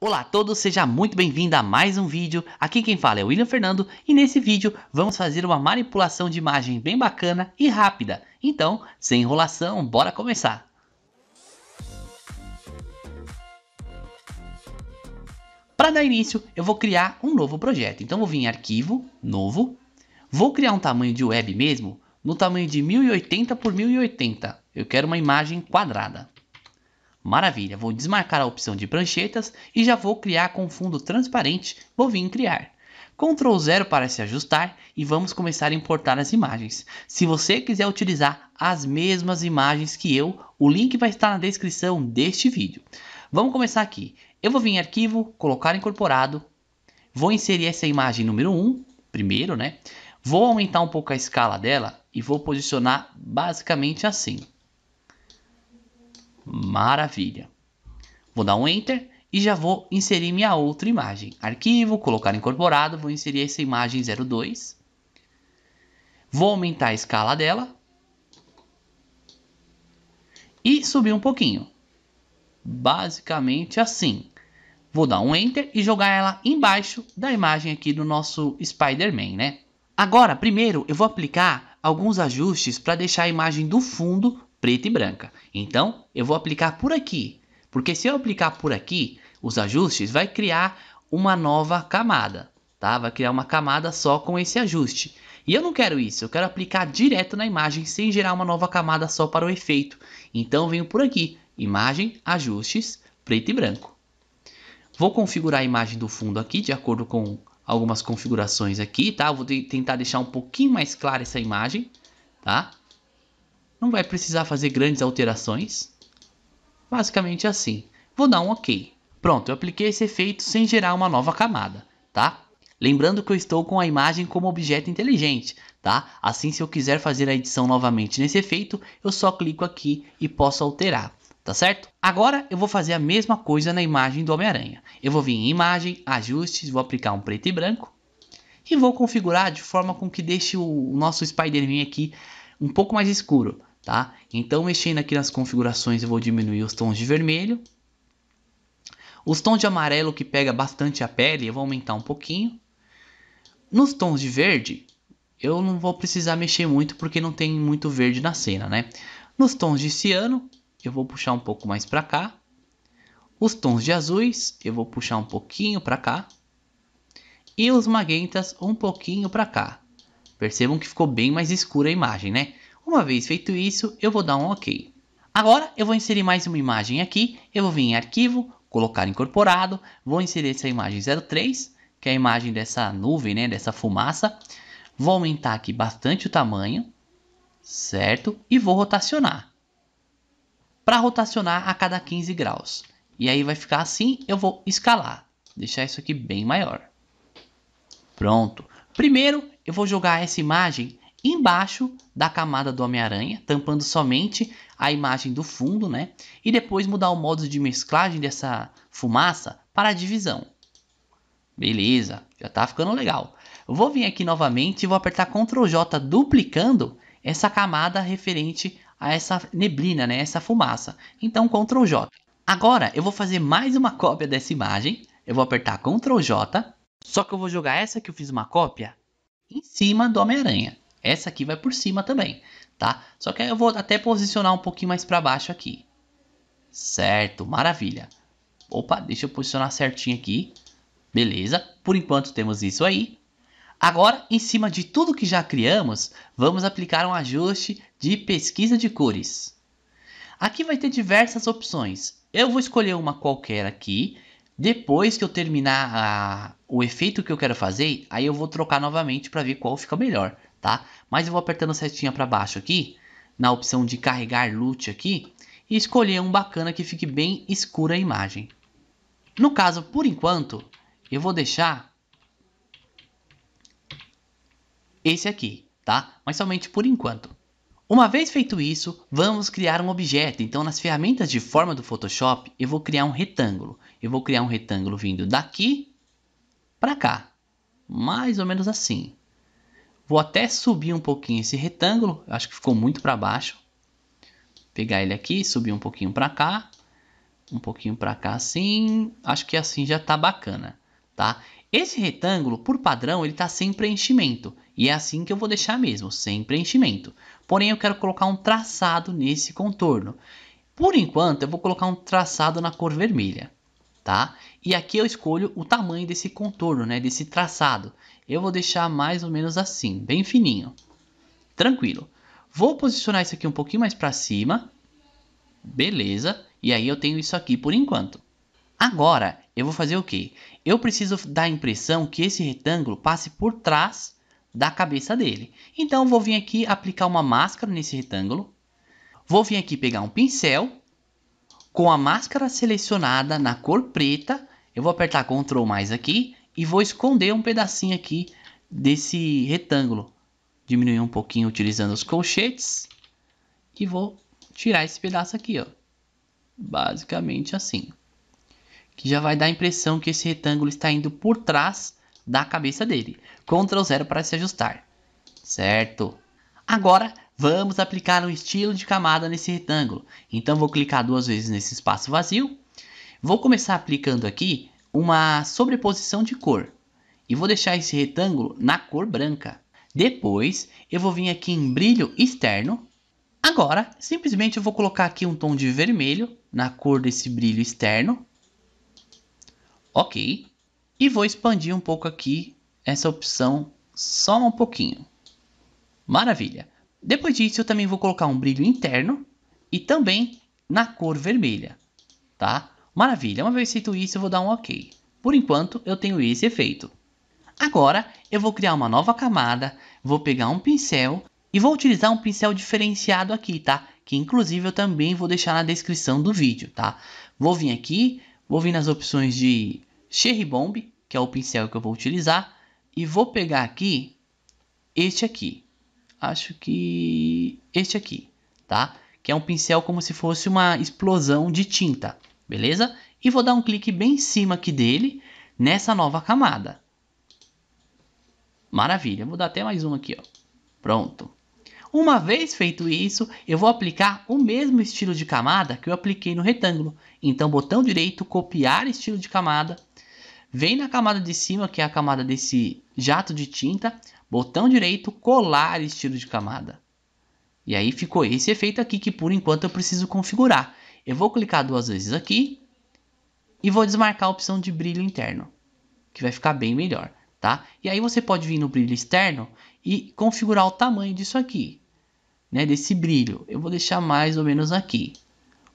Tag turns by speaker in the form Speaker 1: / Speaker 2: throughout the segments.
Speaker 1: Olá a todos, seja muito bem-vindo a mais um vídeo. Aqui quem fala é o William Fernando e nesse vídeo vamos fazer uma manipulação de imagem bem bacana e rápida. Então, sem enrolação, bora começar! Para dar início, eu vou criar um novo projeto. Então, vou vir em arquivo, novo. Vou criar um tamanho de web mesmo, no tamanho de 1080 por 1080. Eu quero uma imagem quadrada. Maravilha, vou desmarcar a opção de pranchetas e já vou criar com fundo transparente, vou vir em criar. Ctrl 0 para se ajustar e vamos começar a importar as imagens. Se você quiser utilizar as mesmas imagens que eu, o link vai estar na descrição deste vídeo. Vamos começar aqui. Eu vou vir em arquivo, colocar incorporado, vou inserir essa imagem número 1, primeiro, né? Vou aumentar um pouco a escala dela e vou posicionar basicamente assim. Maravilha. Vou dar um Enter e já vou inserir minha outra imagem. Arquivo, colocar incorporado, vou inserir essa imagem 02. Vou aumentar a escala dela. E subir um pouquinho. Basicamente assim. Vou dar um Enter e jogar ela embaixo da imagem aqui do nosso Spider-Man, né? Agora, primeiro, eu vou aplicar alguns ajustes para deixar a imagem do fundo preta e branca. Então, eu vou aplicar por aqui, porque se eu aplicar por aqui, os ajustes, vai criar uma nova camada, tá? Vai criar uma camada só com esse ajuste. E eu não quero isso, eu quero aplicar direto na imagem sem gerar uma nova camada só para o efeito. Então venho por aqui, imagem, ajustes, preto e branco. Vou configurar a imagem do fundo aqui de acordo com algumas configurações aqui, tá? vou tentar deixar um pouquinho mais clara essa imagem, tá? não vai precisar fazer grandes alterações. Basicamente assim. Vou dar um OK. Pronto, eu apliquei esse efeito sem gerar uma nova camada, tá? Lembrando que eu estou com a imagem como objeto inteligente, tá? Assim, se eu quiser fazer a edição novamente nesse efeito, eu só clico aqui e posso alterar, tá certo? Agora eu vou fazer a mesma coisa na imagem do Homem-Aranha. Eu vou vir em imagem, ajustes, vou aplicar um preto e branco e vou configurar de forma com que deixe o nosso Spider-Man aqui um pouco mais escuro tá? Então mexendo aqui nas configurações eu vou diminuir os tons de vermelho. Os tons de amarelo que pega bastante a pele eu vou aumentar um pouquinho. Nos tons de verde eu não vou precisar mexer muito porque não tem muito verde na cena, né? Nos tons de ciano eu vou puxar um pouco mais para cá. Os tons de azuis eu vou puxar um pouquinho para cá. E os magentas um pouquinho para cá. Percebam que ficou bem mais escura a imagem, né? Uma vez feito isso, eu vou dar um OK. Agora eu vou inserir mais uma imagem aqui, eu vou vir em arquivo, colocar incorporado, vou inserir essa imagem 03, que é a imagem dessa nuvem, né, dessa fumaça. Vou aumentar aqui bastante o tamanho, certo? E vou rotacionar. Para rotacionar a cada 15 graus. E aí vai ficar assim, eu vou escalar, deixar isso aqui bem maior. Pronto. Primeiro, eu vou jogar essa imagem embaixo da camada do Homem-Aranha, tampando somente a imagem do fundo, né? E depois mudar o modo de mesclagem dessa fumaça para a divisão. Beleza, já tá ficando legal. vou vir aqui novamente e vou apertar Ctrl J duplicando essa camada referente a essa neblina, né? Essa fumaça. Então Ctrl J. Agora eu vou fazer mais uma cópia dessa imagem. Eu vou apertar Ctrl J, só que eu vou jogar essa que eu fiz uma cópia em cima do Homem-Aranha. Essa aqui vai por cima também, tá? Só que eu vou até posicionar um pouquinho mais para baixo aqui. Certo, maravilha. Opa, deixa eu posicionar certinho aqui. Beleza, por enquanto temos isso aí. Agora, em cima de tudo que já criamos, vamos aplicar um ajuste de pesquisa de cores. Aqui vai ter diversas opções. Eu vou escolher uma qualquer aqui. Depois que eu terminar a, o efeito que eu quero fazer, aí eu vou trocar novamente para ver qual fica melhor tá? Mas eu vou apertando a setinha para baixo aqui, na opção de carregar loot aqui, e escolher um bacana que fique bem escura a imagem. No caso, por enquanto, eu vou deixar esse aqui, tá? Mas somente por enquanto. Uma vez feito isso, vamos criar um objeto. Então, nas ferramentas de forma do Photoshop, eu vou criar um retângulo. Eu vou criar um retângulo vindo daqui para cá. Mais ou menos assim. Vou até subir um pouquinho esse retângulo, acho que ficou muito para baixo. Pegar ele aqui, subir um pouquinho para cá, um pouquinho para cá assim, acho que assim já está bacana, tá? Esse retângulo, por padrão, ele está sem preenchimento, e é assim que eu vou deixar mesmo, sem preenchimento. Porém, eu quero colocar um traçado nesse contorno. Por enquanto, eu vou colocar um traçado na cor vermelha, tá? E aqui eu escolho o tamanho desse contorno, né, desse traçado. Eu vou deixar mais ou menos assim, bem fininho. Tranquilo. Vou posicionar isso aqui um pouquinho mais para cima. Beleza. E aí eu tenho isso aqui por enquanto. Agora, eu vou fazer o quê? Eu preciso dar a impressão que esse retângulo passe por trás da cabeça dele. Então, vou vir aqui aplicar uma máscara nesse retângulo. Vou vir aqui pegar um pincel. Com a máscara selecionada na cor preta, eu vou apertar Ctrl mais aqui e vou esconder um pedacinho aqui desse retângulo. Diminuir um pouquinho utilizando os colchetes. E vou tirar esse pedaço aqui, ó. Basicamente assim. Que já vai dar a impressão que esse retângulo está indo por trás da cabeça dele. Ctrl zero para se ajustar. Certo. Agora vamos aplicar um estilo de camada nesse retângulo. Então vou clicar duas vezes nesse espaço vazio. Vou começar aplicando aqui uma sobreposição de cor. E vou deixar esse retângulo na cor branca. Depois, eu vou vir aqui em brilho externo. Agora, simplesmente eu vou colocar aqui um tom de vermelho na cor desse brilho externo. Ok. E vou expandir um pouco aqui essa opção só um pouquinho. Maravilha. Depois disso, eu também vou colocar um brilho interno e também na cor vermelha, tá? Maravilha, uma vez feito isso, eu vou dar um OK. Por enquanto, eu tenho esse efeito. Agora, eu vou criar uma nova camada, vou pegar um pincel e vou utilizar um pincel diferenciado aqui, tá? Que inclusive eu também vou deixar na descrição do vídeo, tá? Vou vir aqui, vou vir nas opções de Cherry Bomb, que é o pincel que eu vou utilizar, e vou pegar aqui este aqui. Acho que este aqui, tá? Que é um pincel como se fosse uma explosão de tinta beleza? E vou dar um clique bem em cima aqui dele, nessa nova camada. Maravilha, vou dar até mais um aqui, ó. Pronto. Uma vez feito isso, eu vou aplicar o mesmo estilo de camada que eu apliquei no retângulo. Então, botão direito, copiar estilo de camada. Vem na camada de cima, que é a camada desse jato de tinta. Botão direito, colar estilo de camada. E aí ficou esse efeito aqui que por enquanto eu preciso configurar. Eu vou clicar duas vezes aqui e vou desmarcar a opção de brilho interno, que vai ficar bem melhor, tá? E aí você pode vir no brilho externo e configurar o tamanho disso aqui, né, desse brilho. Eu vou deixar mais ou menos aqui.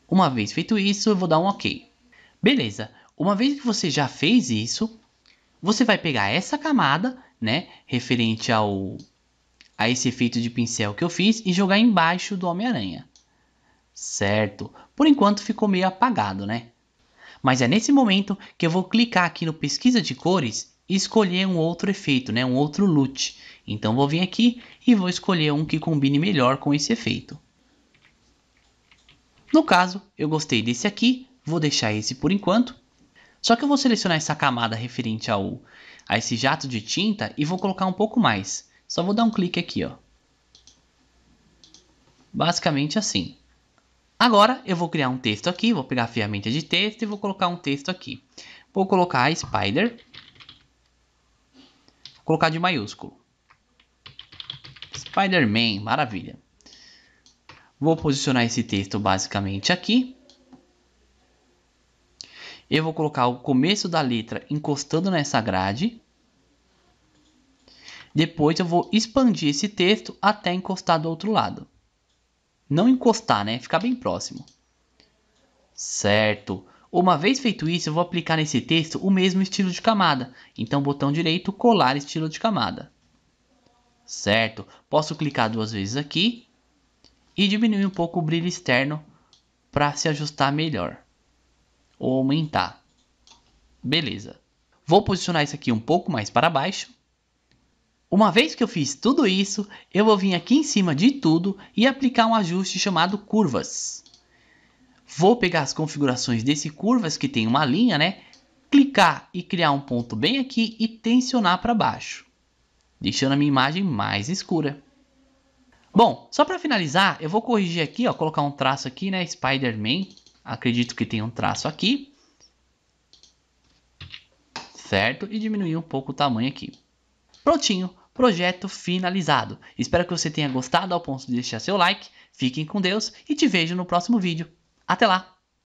Speaker 1: Uma vez feito isso, eu vou dar um OK. Beleza, uma vez que você já fez isso, você vai pegar essa camada, né, referente ao a esse efeito de pincel que eu fiz e jogar embaixo do Homem-Aranha. Certo, por enquanto ficou meio apagado, né? Mas é nesse momento que eu vou clicar aqui no pesquisa de cores e escolher um outro efeito, né? um outro loot. Então vou vir aqui e vou escolher um que combine melhor com esse efeito. No caso, eu gostei desse aqui, vou deixar esse por enquanto. Só que eu vou selecionar essa camada referente ao, a esse jato de tinta e vou colocar um pouco mais. Só vou dar um clique aqui, ó. Basicamente assim. Agora eu vou criar um texto aqui, vou pegar a ferramenta de texto e vou colocar um texto aqui. Vou colocar spider, vou colocar de maiúsculo. Spider-Man, maravilha. Vou posicionar esse texto basicamente aqui. Eu vou colocar o começo da letra encostando nessa grade. Depois eu vou expandir esse texto até encostar do outro lado. Não encostar, né? Ficar bem próximo. Certo. Uma vez feito isso, eu vou aplicar nesse texto o mesmo estilo de camada. Então, botão direito, colar estilo de camada. Certo. Posso clicar duas vezes aqui e diminuir um pouco o brilho externo para se ajustar melhor. Ou aumentar. Beleza. Vou posicionar isso aqui um pouco mais para baixo. Uma vez que eu fiz tudo isso, eu vou vir aqui em cima de tudo e aplicar um ajuste chamado curvas. Vou pegar as configurações desse curvas que tem uma linha, né? Clicar e criar um ponto bem aqui e tensionar para baixo, deixando a minha imagem mais escura. Bom, só para finalizar, eu vou corrigir aqui, ó, colocar um traço aqui, né, Spider-Man. Acredito que tem um traço aqui. Certo? E diminuir um pouco o tamanho aqui. Prontinho projeto finalizado. Espero que você tenha gostado ao ponto de deixar seu like. Fiquem com Deus e te vejo no próximo vídeo. Até lá!